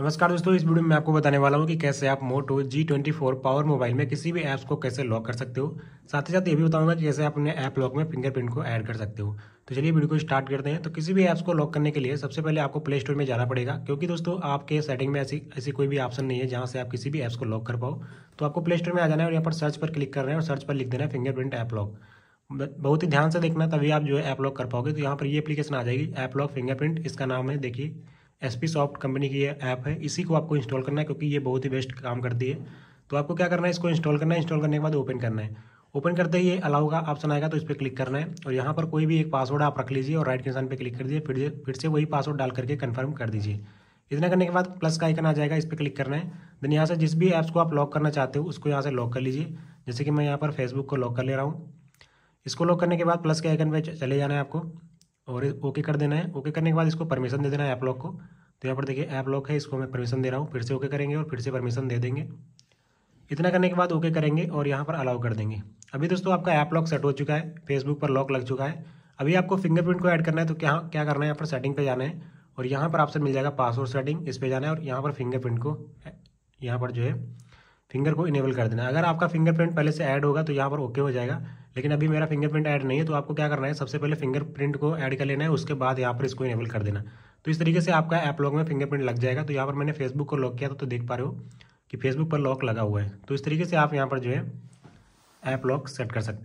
नमस्कार दोस्तों इस वीडियो में मैं आपको बताने वाला हूँ कि कैसे आप Moto G twenty four power mobile में किसी भी ऐप्स को कैसे लॉक कर सकते हो साथ ही साथ ये भी बताऊंगा कि कैसे आप अपने ऐप लॉक में फिंगरप्रिंट को ऐड कर सकते हो तो चलिए वीडियो को स्टार्ट करते हैं तो किसी भी ऐप्स को लॉक करने के लिए सबसे पहले आपको प्ले स्टोर में जाना पड़ेगा क्योंकि दोस्तों आपके सेटिंग में ऐसी ऐसी कोई भी ऑप्शन नहीं है जहाँ से आप किसी भी ऐप्स को लॉक कर पाओ तो आपको प्ले स्टोर में आ जाना है और यहाँ पर सर्च पर क्लिक कर रहे हैं और सर्च पर लिख देना है फिंगरप्रिंट ऐप लॉक बहुत ही ध्यान से देखना तभी आप जो है ऐप लॉक कर पाओगे तो यहाँ पर ये अपलीकेशन आ जाएगी ऐप लॉक फिंगरप्रिंट इसका नाम है देखिए एस पी सॉफ्ट कंपनी की ये ऐप है इसी को आपको इंस्टॉल करना है क्योंकि ये बहुत ही बेस्ट काम करती है तो आपको क्या करना है इसको इंस्टॉल करना है इंस्टॉल करने के बाद ओपन करना है ओपन करते ही ये अलाउ का ऑप्शन आएगा तो इस पर क्लिक करना है और यहाँ पर कोई भी एक पासवर्ड आप रख लीजिए और राइट के निशान पर क्लिक कर दीजिए फिर फिर से वही पासवर्ड डाल करके कन्फर्म कर दीजिए इतना करने के बाद प्लस का आइकन आ जाएगा इस पर क्लिक करना है देन यहाँ से जिस भी ऐप्स को आप लॉक करना चाहते हो उसको यहाँ से लॉक कर लीजिए जैसे कि मैं यहाँ पर फेसबुक को लॉक कर ले रहा हूँ इसको लॉक करने के बाद प्लस के आइकन पर चले जाना है आपको और ओके कर देना है ओके करने के बाद इसको परमिशन दे देना है ऐप लॉक को तो यहाँ पर देखिए ऐप लॉक है इसको मैं परमिशन दे रहा हूँ फिर से ओके करेंगे और फिर से परमिशन दे देंगे इतना करने के बाद ओके करेंगे और यहाँ पर अलाउ कर देंगे अभी दोस्तों आपका ऐप लॉक सेट हो चुका है फेसबुक पर लॉक लग चुका है अभी आपको फिंगरप्रिंट को ऐड करना है तो क्या क्या करना है यहाँ पर सेटिंग पे जाना है और यहाँ पर ऑप्शन मिल जाएगा पासवर्ड सेटिंग इस पर जाना है और यहाँ पर फिंगरप्रिंट को यहाँ पर जो है फिंगर को इनेबल कर देना है अगर आपका फिंगरप्रिंट पहले से ऐड होगा तो यहाँ पर ओके हो जाएगा लेकिन अभी मेरा फिंगरप्रिंट ऐड नहीं है तो आपको क्या करना है सबसे पहले फिंगरप्रिंट को ऐड कर लेना है उसके बाद यहाँ पर इसको इनेबल कर देना है तो इस तरीके से आपका ऐप लॉक में फिंगरप्रिंट लग जाएगा तो यहाँ पर मैंने फेसबुक को लॉक किया था तो देख पा रहे हो कि फेसबुक पर लॉक लगा हुआ है तो इस तरीके से आप यहाँ पर जो है ऐप लॉक सेट कर सकते हैं